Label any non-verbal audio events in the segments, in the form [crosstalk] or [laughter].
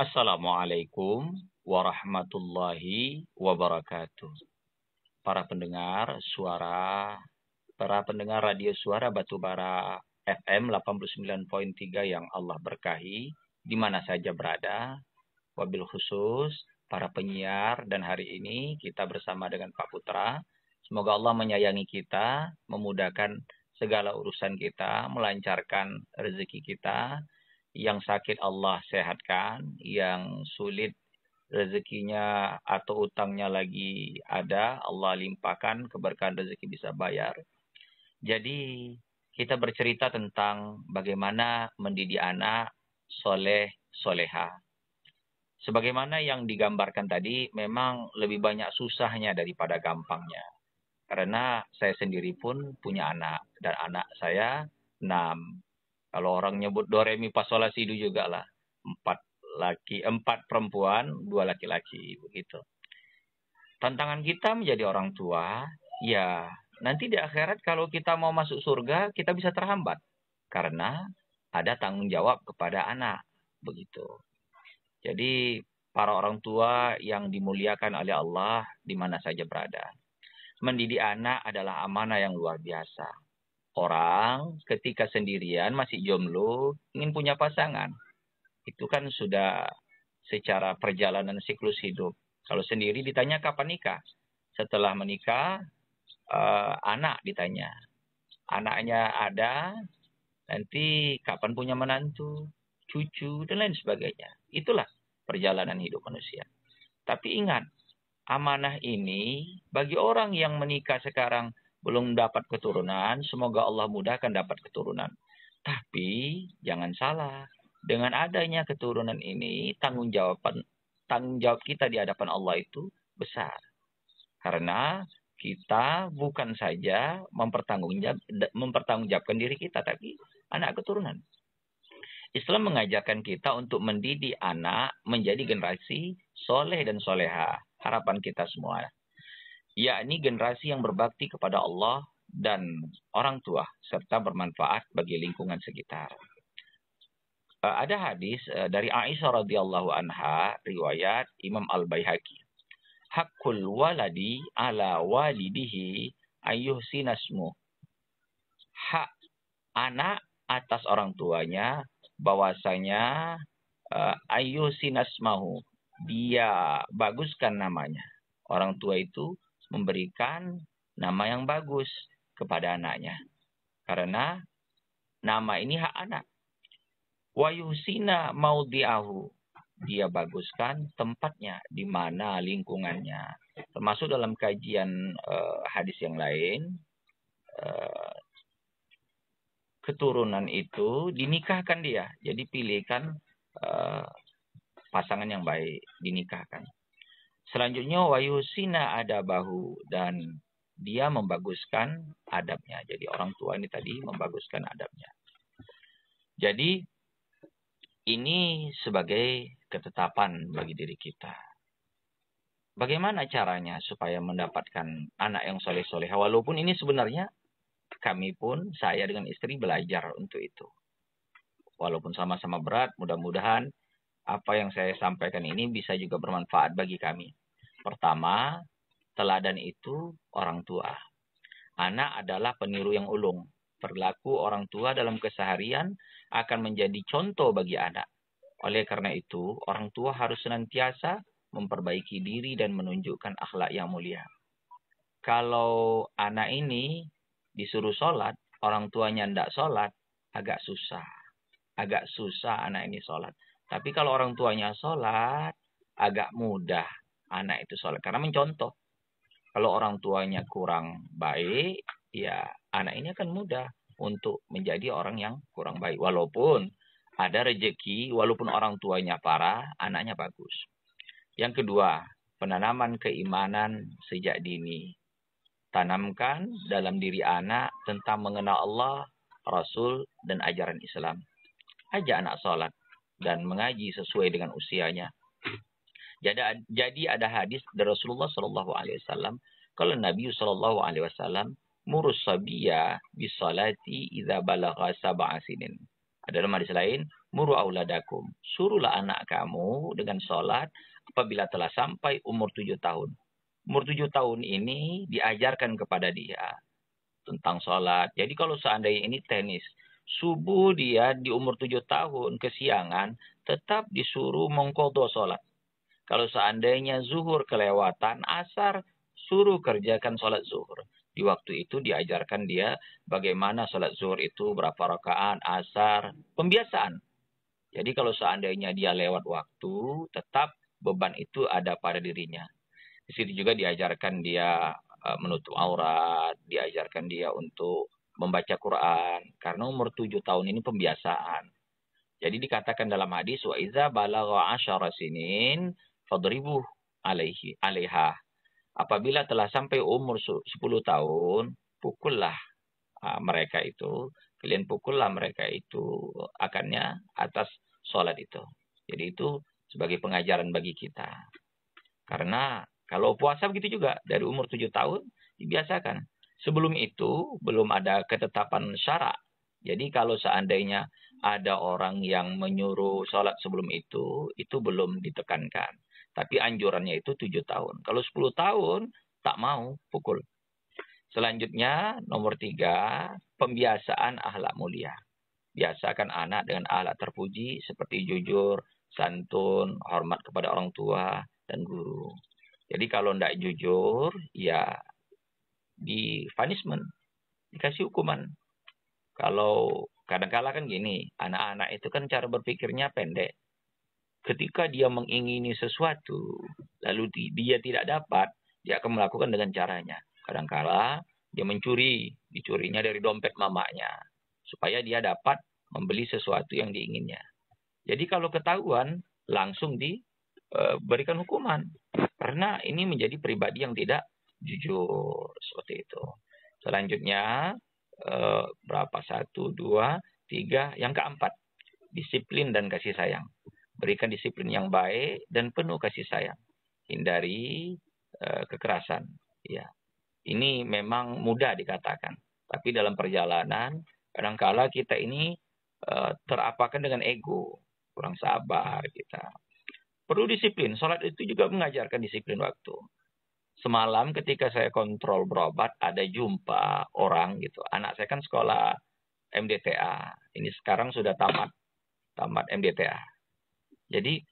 Assalamualaikum warahmatullahi wabarakatuh. Para pendengar suara, para pendengar radio suara Batubara FM 89.3 yang Allah berkahi, di mana saja berada, wabil khusus para penyiar dan hari ini kita bersama dengan Pak Putra. Semoga Allah menyayangi kita, memudahkan segala urusan kita, melancarkan rezeki kita, yang sakit Allah sehatkan, yang sulit rezekinya atau utangnya lagi ada, Allah limpahkan keberkahan rezeki bisa bayar. Jadi kita bercerita tentang bagaimana mendidik anak soleh soleha. Sebagaimana yang digambarkan tadi, memang lebih banyak susahnya daripada gampangnya. Karena saya sendiri pun punya anak, dan anak saya enam kalau orang nyebut doremi pasolasi itu juga lah. Empat laki, empat perempuan, dua laki-laki begitu. Tantangan kita menjadi orang tua, ya nanti di akhirat kalau kita mau masuk surga kita bisa terhambat karena ada tanggung jawab kepada anak begitu. Jadi para orang tua yang dimuliakan oleh Allah di mana saja berada. Mendidik anak adalah amanah yang luar biasa orang ketika sendirian masih jomblo ingin punya pasangan. Itu kan sudah secara perjalanan siklus hidup. Kalau sendiri ditanya kapan nikah. Setelah menikah eh, anak ditanya. Anaknya ada nanti kapan punya menantu, cucu dan lain sebagainya. Itulah perjalanan hidup manusia. Tapi ingat, amanah ini bagi orang yang menikah sekarang belum dapat keturunan, semoga Allah mudahkan dapat keturunan. Tapi jangan salah, dengan adanya keturunan ini tanggung jawab tanggung jawab kita di hadapan Allah itu besar. Karena kita bukan saja mempertanggungjawabkan diri kita, tapi anak keturunan. Islam mengajarkan kita untuk mendidik anak menjadi generasi soleh dan soleha. Harapan kita semua yakni generasi yang berbakti kepada Allah dan orang tua serta bermanfaat bagi lingkungan sekitar. Eh, ada hadis eh, dari Aisyah radhiyallahu anha riwayat Imam Al Baihaqi. Hakul waladi ala walidihi ayuh sinasmu. Hak anak atas orang tuanya bahwasanya uh, eh, ayuh sinasmahu dia baguskan namanya. Orang tua itu memberikan nama yang bagus kepada anaknya. Karena nama ini hak anak. Wayusina maudiahu. Dia baguskan tempatnya, di mana lingkungannya. Termasuk dalam kajian uh, hadis yang lain, uh, keturunan itu dinikahkan dia. Jadi pilihkan uh, pasangan yang baik, dinikahkan. Selanjutnya wayusina ada bahu dan dia membaguskan adabnya. Jadi orang tua ini tadi membaguskan adabnya. Jadi ini sebagai ketetapan bagi diri kita. Bagaimana caranya supaya mendapatkan anak yang soleh soleh? Walaupun ini sebenarnya kami pun, saya dengan istri belajar untuk itu. Walaupun sama-sama berat, mudah-mudahan apa yang saya sampaikan ini bisa juga bermanfaat bagi kami. Pertama, teladan itu orang tua. Anak adalah peniru yang ulung. Perilaku orang tua dalam keseharian akan menjadi contoh bagi anak. Oleh karena itu, orang tua harus senantiasa memperbaiki diri dan menunjukkan akhlak yang mulia. Kalau anak ini disuruh sholat, orang tuanya tidak sholat, agak susah. Agak susah anak ini sholat. Tapi kalau orang tuanya sholat, agak mudah anak itu sholat karena mencontoh. Kalau orang tuanya kurang baik, ya anak ini akan mudah untuk menjadi orang yang kurang baik. Walaupun ada rejeki, walaupun orang tuanya parah, anaknya bagus. Yang kedua, penanaman keimanan sejak dini. Tanamkan dalam diri anak tentang mengenal Allah, Rasul, dan ajaran Islam. Ajak anak sholat dan mengaji sesuai dengan usianya. Jadi, jadi ada hadis dari Rasulullah Shallallahu Alaihi Wasallam kalau Nabi Shallallahu Alaihi Wasallam murus sabiya bisalati idza balagha sab'a sinin. Ada dalam hadis lain, muru auladakum, suruhlah anak kamu dengan salat apabila telah sampai umur tujuh tahun. Umur tujuh tahun ini diajarkan kepada dia tentang salat. Jadi kalau seandainya ini tenis, subuh dia di umur tujuh tahun kesiangan tetap disuruh mengkodo salat. Kalau seandainya zuhur kelewatan, asar suruh kerjakan sholat zuhur. Di waktu itu diajarkan dia bagaimana sholat zuhur itu, berapa rakaat, asar, pembiasaan. Jadi kalau seandainya dia lewat waktu, tetap beban itu ada pada dirinya. Di situ juga diajarkan dia e, menutup aurat, diajarkan dia untuk membaca Quran. Karena umur tujuh tahun ini pembiasaan. Jadi dikatakan dalam hadis, wa iza balagha asyara sinin, fadribu alaihi alaiha. Apabila telah sampai umur 10 tahun, pukullah ah, mereka itu, kalian pukullah mereka itu eh, akarnya atas sholat itu. Jadi itu sebagai pengajaran bagi kita. Karena kalau puasa begitu juga, dari umur 7 tahun dibiasakan. Sebelum itu belum ada ketetapan syarak. Jadi kalau seandainya ada orang yang menyuruh sholat sebelum itu, itu belum ditekankan. Tapi anjurannya itu tujuh tahun. Kalau 10 tahun, tak mau pukul. Selanjutnya, nomor tiga, pembiasaan ahlak mulia. Biasakan anak dengan ahlak terpuji seperti jujur, santun, hormat kepada orang tua, dan guru. Jadi kalau tidak jujur, ya di punishment, dikasih hukuman. Kalau kadang-kala kan gini, anak-anak itu kan cara berpikirnya pendek ketika dia mengingini sesuatu lalu dia tidak dapat, dia akan melakukan dengan caranya. Kadangkala dia mencuri, dicurinya dari dompet mamanya supaya dia dapat membeli sesuatu yang diinginnya. Jadi kalau ketahuan langsung diberikan eh, hukuman karena ini menjadi pribadi yang tidak jujur seperti itu. Selanjutnya eh, berapa satu dua tiga yang keempat disiplin dan kasih sayang berikan disiplin yang baik dan penuh kasih sayang. Hindari uh, kekerasan, ya. Ini memang mudah dikatakan, tapi dalam perjalanan kadangkala kita ini uh, terapakan dengan ego, kurang sabar kita. Perlu disiplin. sholat itu juga mengajarkan disiplin waktu. Semalam ketika saya kontrol berobat ada jumpa orang gitu. Anak saya kan sekolah MDTA. Ini sekarang sudah tamat tamat MDTA jadi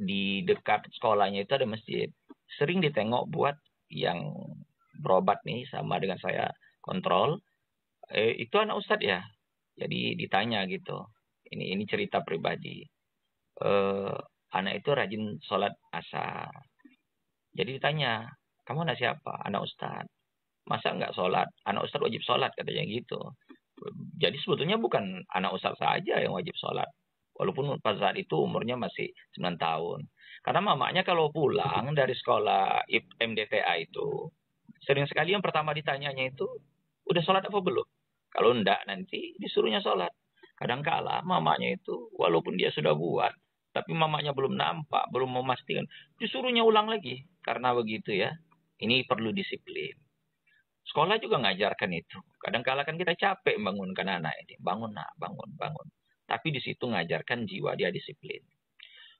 di dekat sekolahnya itu ada masjid. Sering ditengok buat yang berobat nih sama dengan saya kontrol. Eh, itu anak ustadz ya. Jadi ditanya gitu. Ini ini cerita pribadi. Eh, anak itu rajin sholat asar. Jadi ditanya, kamu anak siapa? Anak ustadz. Masa nggak sholat? Anak ustadz wajib sholat katanya gitu. Jadi sebetulnya bukan anak ustadz saja yang wajib sholat Walaupun pada saat itu umurnya masih 9 tahun. Karena mamanya kalau pulang dari sekolah MDTA itu, sering sekali yang pertama ditanyanya itu, udah sholat apa belum? Kalau enggak nanti disuruhnya sholat. Kadang Kadangkala mamanya itu, walaupun dia sudah buat, tapi mamanya belum nampak, belum memastikan, disuruhnya ulang lagi. Karena begitu ya, ini perlu disiplin. Sekolah juga ngajarkan itu. Kadang kala kan kita capek bangunkan anak ini. Bangun nak, bangun, bangun. Tapi di situ mengajarkan jiwa dia disiplin.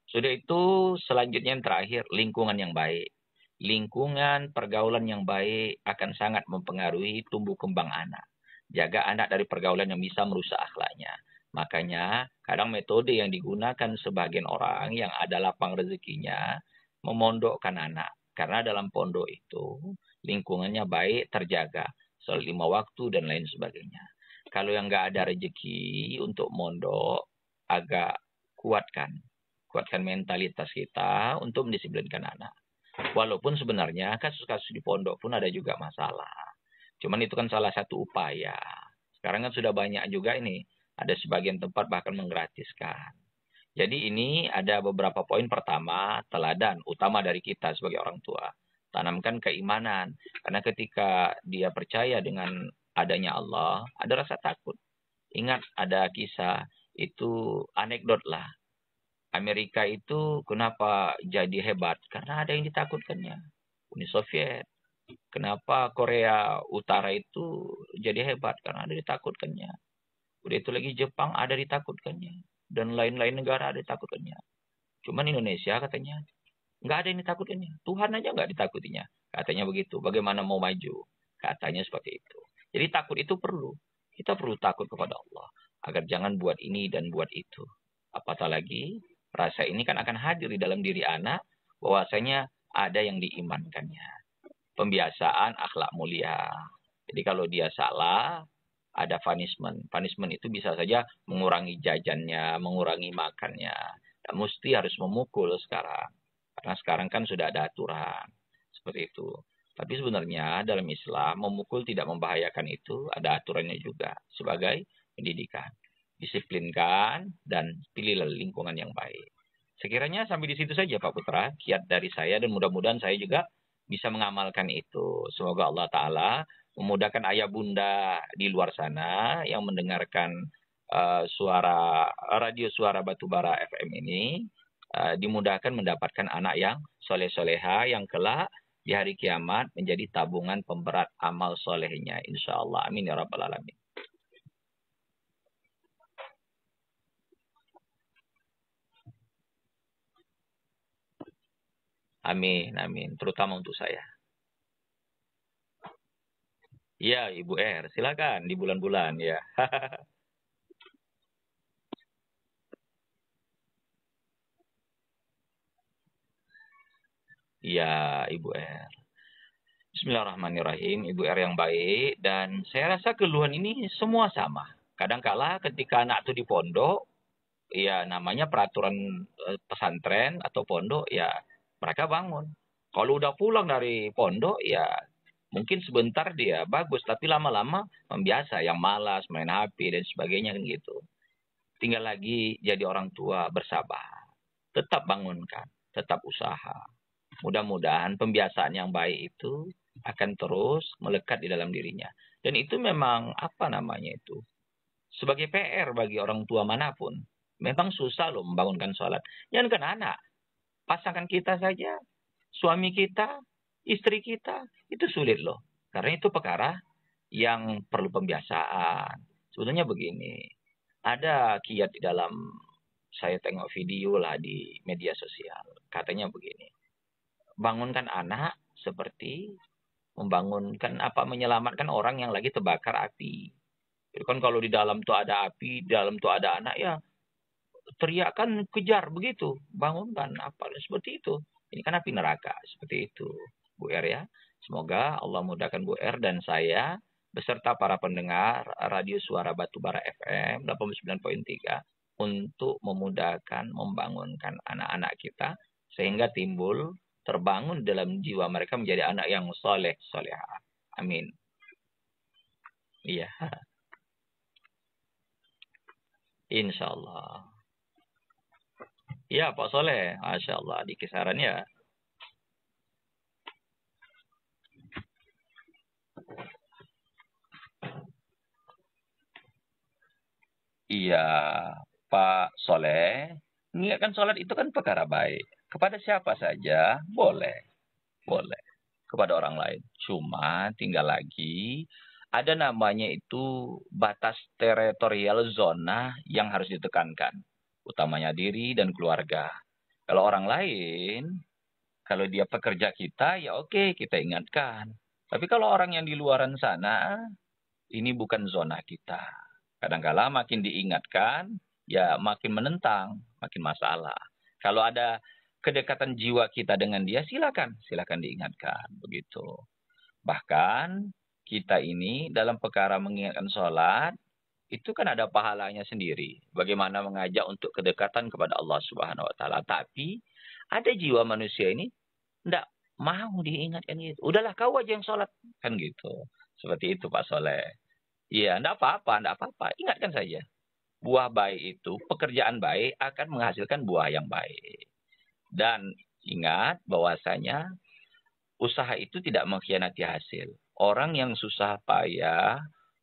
Sudah itu selanjutnya yang terakhir, lingkungan yang baik. Lingkungan pergaulan yang baik akan sangat mempengaruhi tumbuh kembang anak. Jaga anak dari pergaulan yang bisa merusak akhlaknya. Makanya kadang metode yang digunakan sebagian orang yang ada lapang rezekinya memondokkan anak. Karena dalam pondok itu lingkungannya baik, terjaga, soal lima waktu dan lain sebagainya kalau yang nggak ada rezeki untuk mondok agak kuatkan kuatkan mentalitas kita untuk mendisiplinkan anak walaupun sebenarnya kasus-kasus di pondok pun ada juga masalah cuman itu kan salah satu upaya sekarang kan sudah banyak juga ini ada sebagian tempat bahkan menggratiskan jadi ini ada beberapa poin pertama teladan utama dari kita sebagai orang tua tanamkan keimanan karena ketika dia percaya dengan adanya Allah, ada rasa takut. Ingat ada kisah itu anekdot lah. Amerika itu kenapa jadi hebat? Karena ada yang ditakutkannya. Uni Soviet. Kenapa Korea Utara itu jadi hebat? Karena ada ditakutkannya. Udah itu lagi Jepang ada ditakutkannya. Dan lain-lain negara ada ditakutkannya. Cuman Indonesia katanya nggak ada yang ditakutkannya. Tuhan aja nggak ditakutinya. Katanya begitu. Bagaimana mau maju? Katanya seperti itu. Jadi takut itu perlu. Kita perlu takut kepada Allah agar jangan buat ini dan buat itu. Apatah lagi rasa ini kan akan hadir di dalam diri anak bahwasanya ada yang diimankannya. Pembiasaan akhlak mulia. Jadi kalau dia salah, ada punishment. Punishment itu bisa saja mengurangi jajannya, mengurangi makannya. Dan mesti harus memukul sekarang. Karena sekarang kan sudah ada aturan. Seperti itu. Tapi sebenarnya dalam Islam memukul tidak membahayakan itu ada aturannya juga sebagai pendidikan. Disiplinkan dan pilihlah lingkungan yang baik. Sekiranya sampai di situ saja Pak Putra, kiat dari saya dan mudah-mudahan saya juga bisa mengamalkan itu. Semoga Allah Ta'ala memudahkan ayah bunda di luar sana yang mendengarkan uh, suara radio suara Batubara FM ini uh, dimudahkan mendapatkan anak yang soleh-soleha yang kelak di hari kiamat menjadi tabungan pemberat amal solehnya. Insya Allah. Amin ya Rabbal Alamin. Amin, amin. Terutama untuk saya. Ya, Ibu R, silakan di bulan-bulan ya. [laughs] Iya, Ibu R. Bismillahirrahmanirrahim, Ibu R yang baik. Dan saya rasa keluhan ini semua sama. Kadangkala ketika anak itu di pondok, ya namanya peraturan eh, pesantren atau pondok, ya mereka bangun. Kalau udah pulang dari pondok, ya mungkin sebentar dia bagus, tapi lama-lama membiasa yang malas, main HP dan sebagainya kan gitu. Tinggal lagi jadi orang tua bersabar, tetap bangunkan, tetap usaha. Mudah-mudahan pembiasaan yang baik itu akan terus melekat di dalam dirinya. Dan itu memang apa namanya itu? Sebagai PR bagi orang tua manapun. Memang susah loh membangunkan sholat. Yang kan anak. Pasangan kita saja. Suami kita. Istri kita. Itu sulit loh. Karena itu perkara yang perlu pembiasaan. Sebetulnya begini. Ada kiat di dalam saya tengok video lah di media sosial. Katanya begini bangunkan anak seperti membangunkan apa menyelamatkan orang yang lagi terbakar api. Jadi kan kalau di dalam tuh ada api, di dalam tuh ada anak ya teriakan kejar begitu, bangunkan apa seperti itu. Ini kan api neraka seperti itu, Bu Er ya. Semoga Allah mudahkan Bu Er dan saya beserta para pendengar Radio Suara batu bara FM 89.3 untuk memudahkan membangunkan anak-anak kita sehingga timbul terbangun dalam jiwa mereka menjadi anak yang soleh, soleha. Amin. Iya. [laughs] Insya Allah. Iya Pak Soleh, Masya Allah di kisaran ya. Iya, Pak Soleh, niatkan sholat itu kan perkara baik. Kepada siapa saja boleh. Boleh. Kepada orang lain. Cuma tinggal lagi ada namanya itu batas teritorial zona yang harus ditekankan. Utamanya diri dan keluarga. Kalau orang lain, kalau dia pekerja kita, ya oke kita ingatkan. Tapi kalau orang yang di luaran sana, ini bukan zona kita. Kadangkala makin diingatkan, ya makin menentang, makin masalah. Kalau ada kedekatan jiwa kita dengan dia, silakan, silakan diingatkan begitu. Bahkan kita ini dalam perkara mengingatkan sholat itu kan ada pahalanya sendiri. Bagaimana mengajak untuk kedekatan kepada Allah Subhanahu Wa Taala. Tapi ada jiwa manusia ini tidak mau diingatkan itu. Udahlah kau aja yang sholat kan gitu. Seperti itu Pak Soleh. Iya, tidak apa-apa, tidak apa-apa. Ingatkan saja. Buah baik itu, pekerjaan baik akan menghasilkan buah yang baik. Dan ingat bahwasanya usaha itu tidak mengkhianati hasil. Orang yang susah payah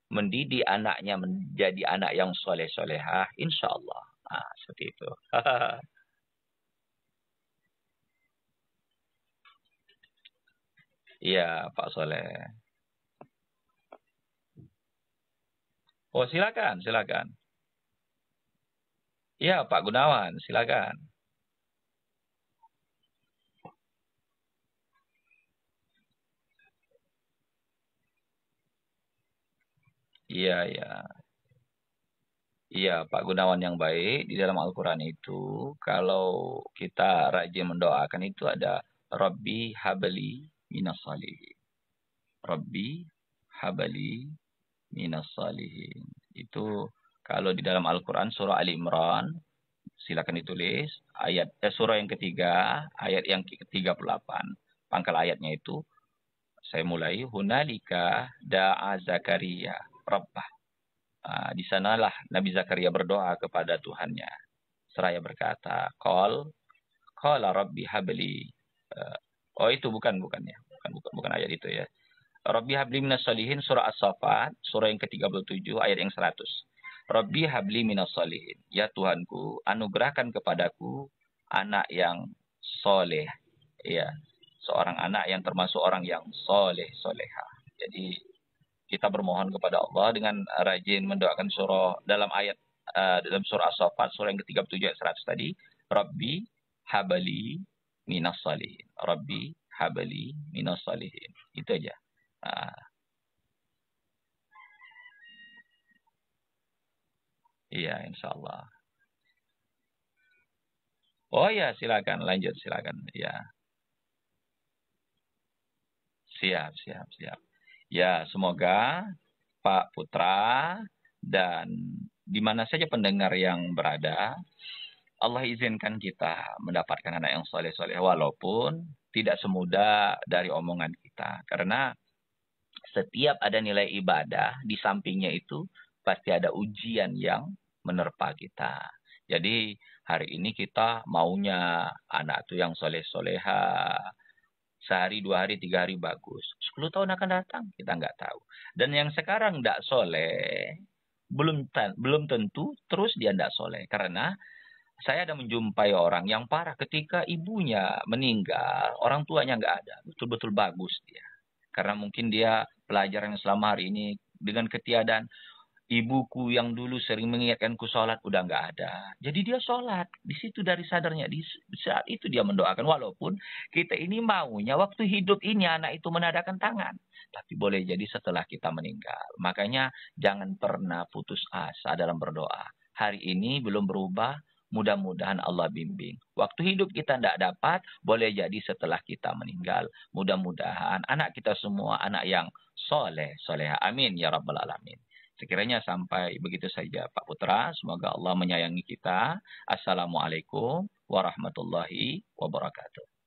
mendidik anaknya menjadi anak yang soleh-solehah, insya Allah. Nah, seperti itu. [laughs] Iya, Pak Soleh. Oh, silakan, silakan. Iya, Pak Gunawan, silakan. Iya iya. Iya, Pak Gunawan yang baik. Di dalam Al-Quran itu, kalau kita rajin mendoakan itu ada Rabbi Habali minas salihin. Rabbi Habali minas salihin. Itu kalau di dalam Al-Quran surah Ali Imran, silakan ditulis ayat eh, surah yang ketiga, ayat yang ke-38. Pangkal ayatnya itu saya mulai hunalika da'a Zakaria Rabbah. Ah, di sanalah Nabi Zakaria berdoa kepada Tuhannya. Seraya berkata, "Kol, Qala Rabbi habli. Ah, oh itu bukan, bukan ya. Bukan, bukan, bukan ayat itu ya. Rabbi habli minas salihin surah As-Safat, surah yang ke-37, ayat yang 100. Rabbi habli minas salihin. Ya Tuhanku, anugerahkan kepadaku anak yang soleh. Ya, seorang anak yang termasuk orang yang soleh, soleha. Jadi kita bermohon kepada Allah dengan rajin mendoakan surah dalam ayat uh, dalam surah As-Saffat surah yang ke-37 ayat 100 tadi Rabbi habali minas salihin Rabbi habali minas salihin itu aja uh. iya Allah oh ya silakan lanjut silakan ya siap siap siap Ya, semoga Pak Putra dan di mana saja pendengar yang berada, Allah izinkan kita mendapatkan anak yang soleh-soleh walaupun tidak semudah dari omongan kita. Karena setiap ada nilai ibadah, di sampingnya itu pasti ada ujian yang menerpa kita. Jadi hari ini kita maunya anak itu yang soleh-soleha, sehari, dua hari, tiga hari bagus. Sepuluh tahun akan datang, kita nggak tahu. Dan yang sekarang nggak soleh, belum belum tentu terus dia nggak soleh. Karena saya ada menjumpai orang yang parah ketika ibunya meninggal, orang tuanya nggak ada. Betul-betul bagus dia. Karena mungkin dia pelajaran selama hari ini dengan ketiadaan ibuku yang dulu sering mengingatkanku sholat udah nggak ada. Jadi dia sholat. Di situ dari sadarnya di saat itu dia mendoakan. Walaupun kita ini maunya waktu hidup ini anak itu menadakan tangan. Tapi boleh jadi setelah kita meninggal. Makanya jangan pernah putus asa dalam berdoa. Hari ini belum berubah. Mudah-mudahan Allah bimbing. Waktu hidup kita tidak dapat, boleh jadi setelah kita meninggal. Mudah-mudahan anak kita semua anak yang soleh, soleha. Amin ya rabbal alamin. Sekiranya sampai begitu saja Pak Putra, semoga Allah menyayangi kita. Assalamualaikum warahmatullahi wabarakatuh.